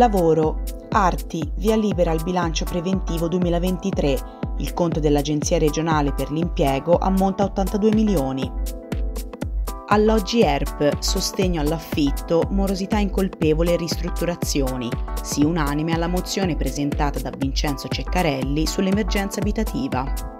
Lavoro, Arti, via libera al bilancio preventivo 2023. Il conto dell'Agenzia regionale per l'impiego ammonta 82 milioni. Alloggi ERP, sostegno all'affitto, morosità incolpevole e ristrutturazioni. Si unanime alla mozione presentata da Vincenzo Ceccarelli sull'emergenza abitativa.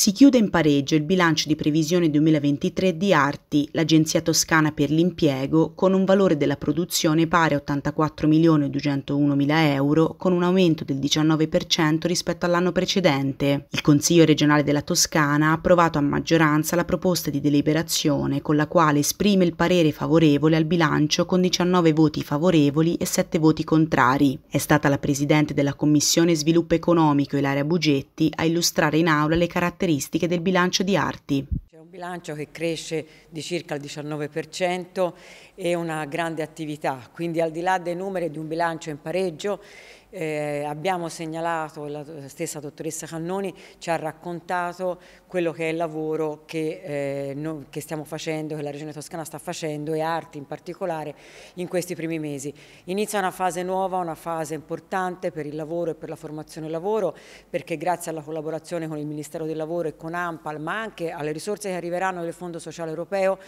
Si chiude in pareggio il bilancio di previsione 2023 di Arti, l'agenzia toscana per l'impiego, con un valore della produzione pari a 84.201.000 euro, con un aumento del 19% rispetto all'anno precedente. Il Consiglio regionale della Toscana ha approvato a maggioranza la proposta di deliberazione con la quale esprime il parere favorevole al bilancio con 19 voti favorevoli e 7 voti contrari. È stata la Presidente della Commissione Sviluppo Economico Ilaria Bugetti a illustrare in aula le caratteristiche caratteristiche del bilancio di arti. C'è un bilancio che cresce di circa il 19% e una grande attività, quindi al di là dei numeri di un bilancio in pareggio eh, abbiamo segnalato, la stessa dottoressa Cannoni ci ha raccontato quello che è il lavoro che, eh, no, che, stiamo facendo, che la Regione Toscana sta facendo e arti in particolare in questi primi mesi. Inizia una fase nuova, una fase importante per il lavoro e per la formazione lavoro perché grazie alla collaborazione con il Ministero del Lavoro e con AMPAL ma anche alle risorse che arriveranno del Fondo Sociale Europeo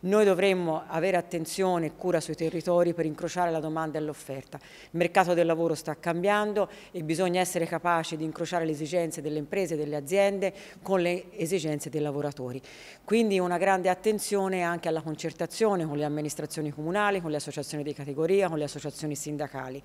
noi dovremmo avere attenzione e cura sui territori per incrociare la domanda e l'offerta. Il mercato del lavoro sta cambiando cambiando e bisogna essere capaci di incrociare le esigenze delle imprese, e delle aziende con le esigenze dei lavoratori. Quindi una grande attenzione anche alla concertazione con le amministrazioni comunali, con le associazioni di categoria, con le associazioni sindacali.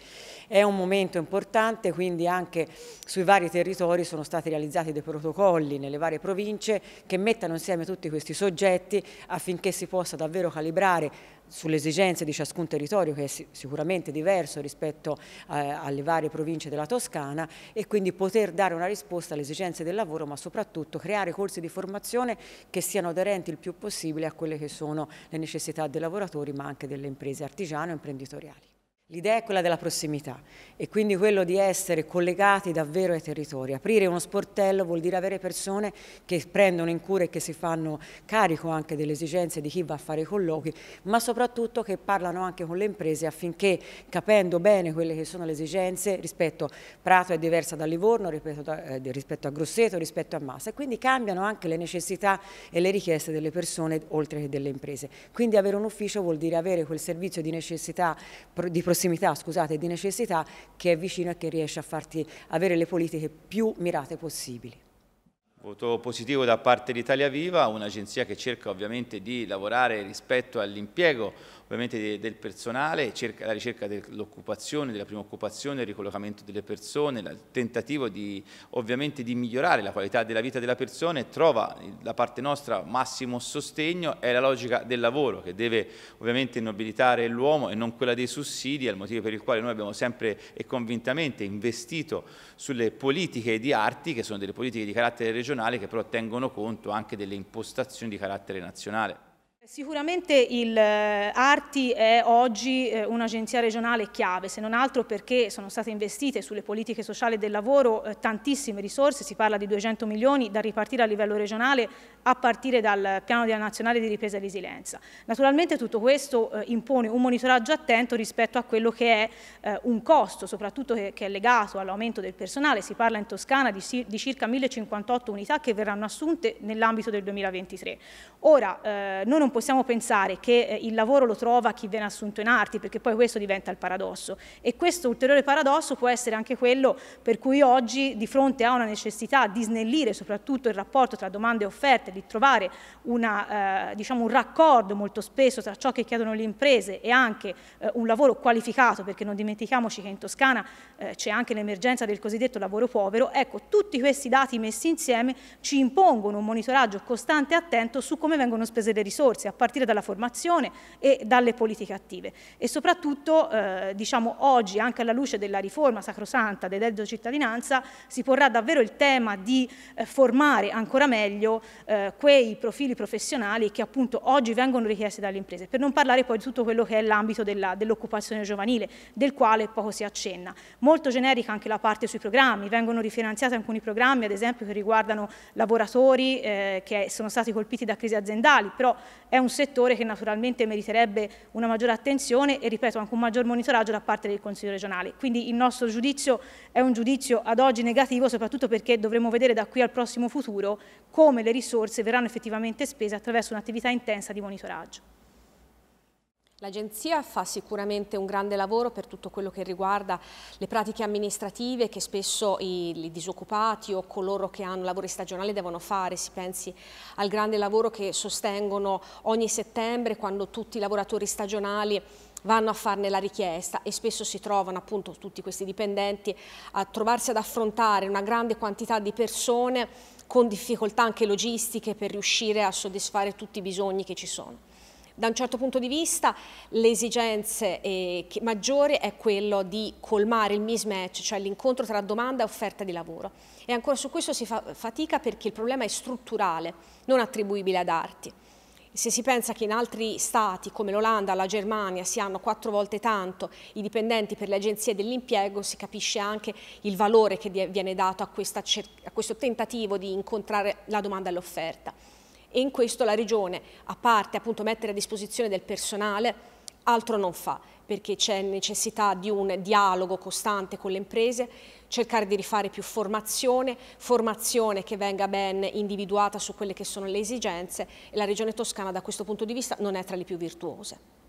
È un momento importante, quindi anche sui vari territori sono stati realizzati dei protocolli nelle varie province che mettano insieme tutti questi soggetti affinché si possa davvero calibrare sulle esigenze di ciascun territorio che è sicuramente diverso rispetto eh, alle varie province della Toscana e quindi poter dare una risposta alle esigenze del lavoro ma soprattutto creare corsi di formazione che siano aderenti il più possibile a quelle che sono le necessità dei lavoratori ma anche delle imprese artigiane e imprenditoriali. L'idea è quella della prossimità e quindi quello di essere collegati davvero ai territori. Aprire uno sportello vuol dire avere persone che prendono in cura e che si fanno carico anche delle esigenze di chi va a fare i colloqui, ma soprattutto che parlano anche con le imprese affinché capendo bene quelle che sono le esigenze rispetto a Prato è diversa da Livorno, eh, rispetto a, Grosseto, rispetto a Massa e quindi cambiano anche le necessità e le richieste delle persone oltre che delle imprese. Quindi avere un ufficio vuol dire avere quel servizio di necessità di prossimità prossimità scusate, di necessità che è vicino e che riesce a farti avere le politiche più mirate possibili. Voto positivo da parte di Italia Viva, un'agenzia che cerca ovviamente di lavorare rispetto all'impiego ovviamente del personale, la ricerca dell'occupazione, della prima occupazione, il ricollocamento delle persone, il tentativo di, ovviamente di migliorare la qualità della vita della persona e trova eh, da parte nostra massimo sostegno, è la logica del lavoro che deve ovviamente nobilitare l'uomo e non quella dei sussidi, è il motivo per il quale noi abbiamo sempre e convintamente investito sulle politiche di arti, che sono delle politiche di carattere regionale che però tengono conto anche delle impostazioni di carattere nazionale. Sicuramente il eh, Arti è oggi eh, un'agenzia regionale chiave, se non altro perché sono state investite sulle politiche sociali del lavoro eh, tantissime risorse, si parla di 200 milioni da ripartire a livello regionale a partire dal piano nazionale di ripresa e resilienza. Naturalmente tutto questo impone un monitoraggio attento rispetto a quello che è un costo, soprattutto che è legato all'aumento del personale, si parla in Toscana di circa 1058 unità che verranno assunte nell'ambito del 2023. Ora, noi non possiamo pensare che eh, il lavoro lo trova chi viene assunto in arti, perché poi questo diventa il paradosso. E questo ulteriore paradosso può essere anche quello per cui oggi, di fronte a una necessità di snellire soprattutto il rapporto tra domande e offerte, di trovare una, eh, diciamo un raccordo molto spesso tra ciò che chiedono le imprese e anche eh, un lavoro qualificato, perché non dimentichiamoci che in Toscana eh, c'è anche l'emergenza del cosiddetto lavoro povero, ecco, tutti questi dati messi insieme ci impongono un monitoraggio costante e attento su come vengono spese le risorse risorse, a partire dalla formazione e dalle politiche attive. E soprattutto, eh, diciamo, oggi, anche alla luce della riforma sacrosanta del reddito cittadinanza, si porrà davvero il tema di eh, formare ancora meglio eh, quei profili professionali che appunto oggi vengono richiesti dalle imprese, per non parlare poi di tutto quello che è l'ambito dell'occupazione dell giovanile, del quale poco si accenna. Molto generica anche la parte sui programmi, vengono rifinanziati alcuni programmi, ad esempio, che riguardano lavoratori eh, che sono stati colpiti da crisi aziendali, però è un settore che naturalmente meriterebbe una maggiore attenzione e ripeto anche un maggior monitoraggio da parte del Consiglio regionale. Quindi il nostro giudizio è un giudizio ad oggi negativo soprattutto perché dovremo vedere da qui al prossimo futuro come le risorse verranno effettivamente spese attraverso un'attività intensa di monitoraggio. L'Agenzia fa sicuramente un grande lavoro per tutto quello che riguarda le pratiche amministrative che spesso i, i, disoccupati o coloro che hanno lavori stagionali devono fare, si pensi al grande lavoro che sostengono ogni settembre quando tutti i lavoratori stagionali vanno a farne la richiesta e spesso si trovano appunto tutti questi dipendenti a trovarsi ad affrontare una grande quantità di persone con difficoltà anche logistiche per riuscire a soddisfare tutti i bisogni che ci sono. Da un certo punto di vista le esigenze eh, maggiori è quello di colmare il mismatch, cioè l'incontro tra domanda e offerta di lavoro. E ancora su questo si fa fatica perché il problema è strutturale, non attribuibile ad arti. Se si pensa che in altri stati come l'Olanda, la Germania si hanno quattro volte tanto i dipendenti per le agenzie dell'impiego, si capisce anche il valore che viene dato a, a questo tentativo di incontrare la domanda e l'offerta e in questo la Regione, a parte appunto mettere a disposizione del personale, altro non fa perché c'è necessità di un dialogo costante con le imprese, cercare di rifare più formazione, formazione che venga ben individuata su quelle che sono le esigenze e la Regione Toscana da questo punto di vista non è tra le più virtuose.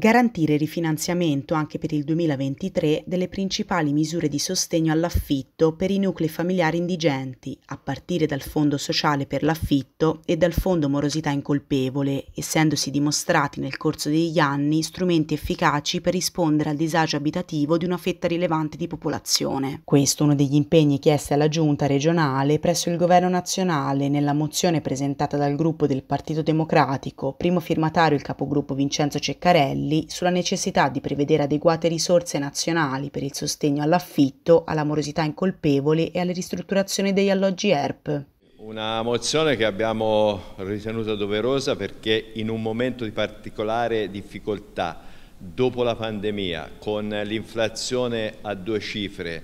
garantire il rifinanziamento anche per il 2023 delle principali misure di sostegno all'affitto per i nuclei familiari indigenti, a partire dal Fondo sociale per l'affitto e dal Fondo morosità incolpevole, essendosi dimostrati nel corso degli anni strumenti efficaci per rispondere al disagio abitativo di una fetta rilevante di popolazione. Questo è uno degli impegni chiesti alla Giunta regionale presso il Governo nazionale nella mozione presentata dal gruppo del Partito Democratico, primo firmatario il capogruppo Vincenzo Ceccarelli, Antonelli sulla necessità di prevedere adeguate risorse nazionali per il sostegno all'affitto, alla morosità incolpevole e alle ristrutturazioni degli alloggi ERP. Una mozione che abbiamo ritenuto doverosa perché in un momento di particolare difficoltà, dopo la pandemia, con l'inflazione a due cifre,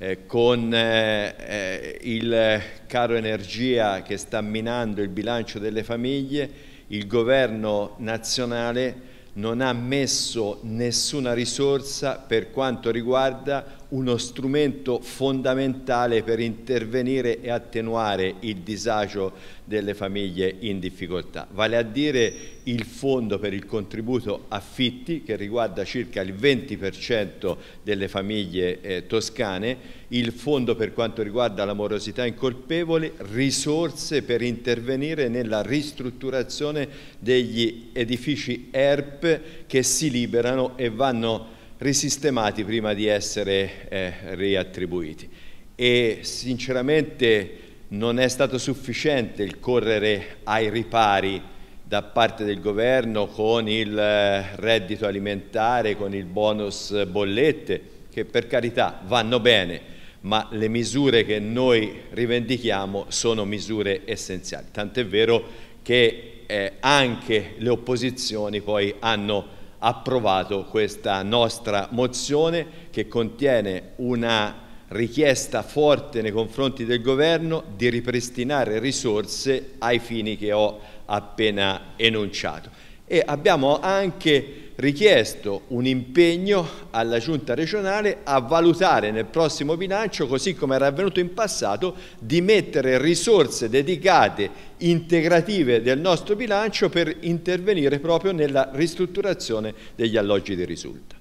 eh, con eh, il caro energia che sta minando il bilancio delle famiglie, il governo nazionale non ha messo nessuna risorsa per quanto riguarda uno strumento fondamentale per intervenire e attenuare il disagio delle famiglie in difficoltà, vale a dire il fondo per il contributo affitti che riguarda circa il 20% delle famiglie eh, toscane, il fondo per quanto riguarda la morosità incolpevole, risorse per intervenire nella ristrutturazione degli edifici ERP che si liberano e vanno risistemati prima di essere eh, riattribuiti e sinceramente non è stato sufficiente il correre ai ripari da parte del governo con il eh, reddito alimentare, con il bonus bollette, che per carità vanno bene, ma le misure che noi rivendichiamo sono misure essenziali, tant'è vero che eh, anche le opposizioni poi hanno approvato questa nostra mozione che contiene una richiesta forte nei confronti del governo di ripristinare risorse ai fini che ho appena enunciato e abbiamo anche richiesto un impegno alla giunta regionale a valutare nel prossimo bilancio, così come era avvenuto in passato, di mettere risorse dedicate integrative del nostro bilancio per intervenire proprio nella ristrutturazione degli alloggi di risulta.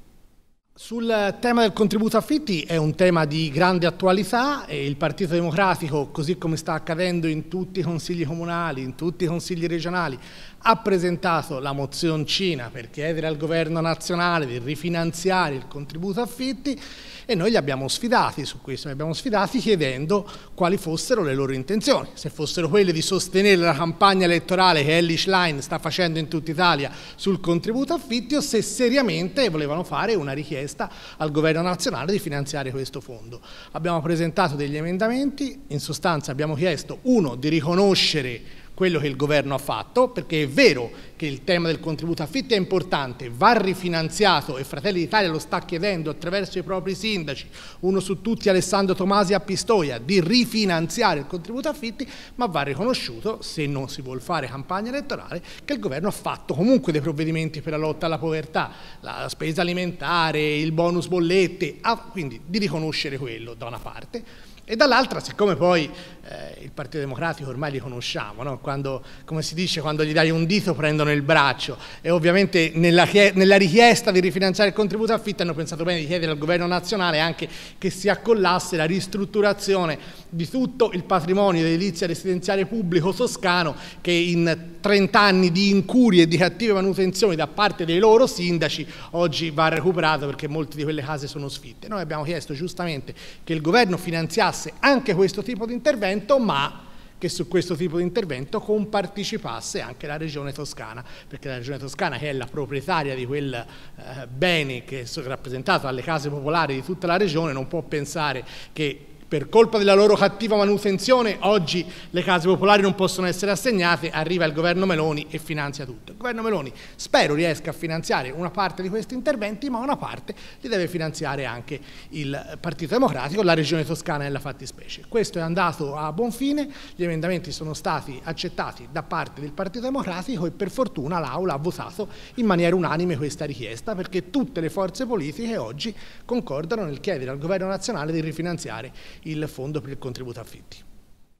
Sul tema del contributo affitti è un tema di grande attualità e il Partito Democratico, così come sta accadendo in tutti i consigli comunali, in tutti i consigli regionali, ha presentato la mozioncina per chiedere al governo nazionale di rifinanziare il contributo affitti e noi li abbiamo sfidati su questo, li abbiamo sfidati chiedendo quali fossero le loro intenzioni, se fossero quelle di sostenere la campagna elettorale che Ellie Line sta facendo in tutta Italia sul contributo affitti o se seriamente volevano fare una richiesta richiesta al governo nazionale di finanziare questo fondo. Abbiamo presentato degli emendamenti, in sostanza abbiamo chiesto uno di riconoscere quello che il governo ha fatto, perché è vero che il tema del contributo affitti è importante, va rifinanziato e Fratelli d'Italia lo sta chiedendo attraverso i propri sindaci, uno su tutti Alessandro Tomasi a Pistoia, di rifinanziare il contributo affitti, ma va riconosciuto, se non si vuole fare campagna elettorale, che il governo ha fatto comunque dei provvedimenti per la lotta alla povertà, la spesa alimentare, il bonus bollette, ah, quindi di riconoscere quello da una parte. E dall'altra, siccome poi eh, il Partito Democratico ormai li conosciamo, no? quando, come si dice, quando gli dai un dito prendono il braccio e ovviamente nella, nella richiesta di rifinanziare il contributo affitto hanno pensato bene di chiedere al governo nazionale anche che si accollasse la ristrutturazione di tutto il patrimonio edilizia residenziale pubblico toscano che in 30 anni di incurie e di cattive manutenzioni da parte dei loro sindaci oggi va recuperato perché molte di quelle case sono sfitte. Noi abbiamo chiesto giustamente che il governo finanziasse anche questo tipo di intervento ma che su questo tipo di intervento compartecipasse anche la Regione Toscana, perché la Regione Toscana che è la proprietaria di quel eh, bene che è rappresentato alle case popolari di tutta la Regione non può pensare che per colpa della loro cattiva manutenzione, oggi le case popolari non possono essere assegnate, arriva il governo Meloni e finanzia tutto. Il governo Meloni spero riesca a finanziare una parte di questi interventi, ma una parte li deve finanziare anche il Partito Democratico, la Regione Toscana nella fattispecie. Questo è andato a buon fine, gli emendamenti sono stati accettati da parte del Partito Democratico e per fortuna l'Aula ha votato in maniera unanime questa richiesta, perché tutte le forze politiche oggi concordano nel chiedere al governo nazionale di rifinanziare il fondo per il contributo affitti.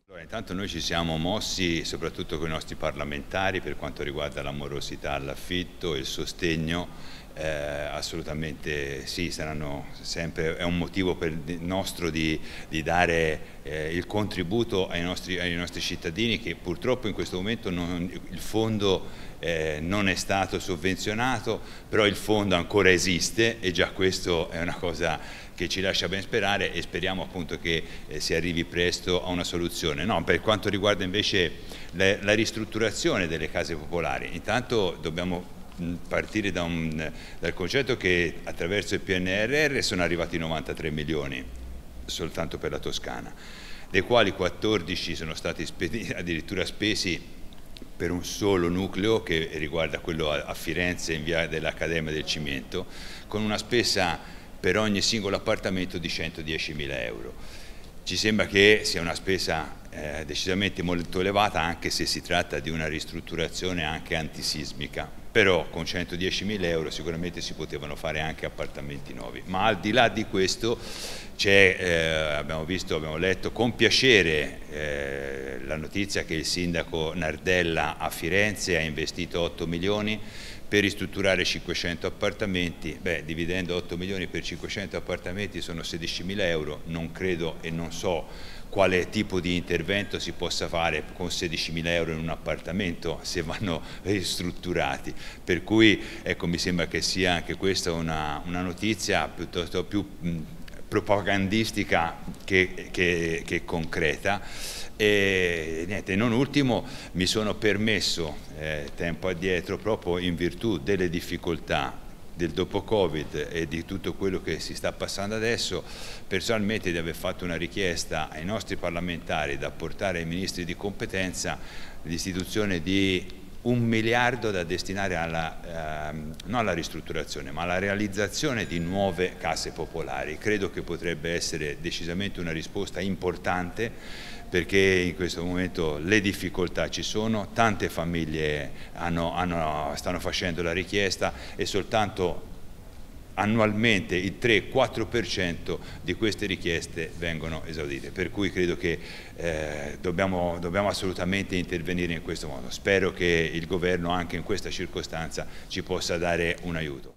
Allora, intanto noi ci siamo mossi soprattutto con i nostri parlamentari per quanto riguarda l'amorosità all'affitto e il sostegno, eh, assolutamente sì, saranno sempre, è un motivo nostro di, di dare eh, il contributo ai nostri, ai nostri, cittadini che purtroppo in questo momento non, il fondo eh, non è stato sovvenzionato, però il fondo ancora esiste e già questo è una cosa che ci lascia ben sperare e speriamo appunto che eh, si arrivi presto a una soluzione. No, per quanto riguarda invece la, la ristrutturazione delle case popolari, intanto dobbiamo mm, partire da un, dal concetto che attraverso il PNRR sono arrivati 93 milioni soltanto per la Toscana, dei quali 14 sono stati addirittura spesi per un solo nucleo che riguarda quello a Firenze in via dell'Accademia del Cimento, con una spesa per ogni singolo appartamento di 110.000 euro. Ci sembra che sia una spesa eh, decisamente molto elevata anche se si tratta di una ristrutturazione anche antisismica, però con 110.000 euro sicuramente si potevano fare anche appartamenti nuovi, ma al di là di questo eh, abbiamo visto, abbiamo letto con piacere eh, la notizia che il sindaco Nardella a Firenze ha investito 8 milioni per ristrutturare 500 appartamenti, beh, dividendo 8 milioni per 500 appartamenti sono 16 mila euro, non credo e non so quale tipo di intervento si possa fare con 16.000 euro in un appartamento se vanno ristrutturati. Per cui ecco, mi sembra che sia anche questa una, una notizia piuttosto più mh, propagandistica che, che, che concreta. E niente, non ultimo mi sono permesso eh, tempo addietro, proprio in virtù delle difficoltà del dopo Covid e di tutto quello che si sta passando adesso, personalmente di aver fatto una richiesta ai nostri parlamentari da portare ai ministri di competenza l'istituzione di un miliardo da destinare alla, ehm, non alla ristrutturazione ma alla realizzazione di nuove case popolari. Credo che potrebbe essere decisamente una risposta importante perché in questo momento le difficoltà ci sono, tante famiglie hanno, hanno, stanno facendo la richiesta e soltanto annualmente il 3-4% di queste richieste vengono esaudite, per cui credo che eh, dobbiamo, dobbiamo, assolutamente intervenire in questo modo. Spero che il Governo anche in questa circostanza ci possa dare un aiuto.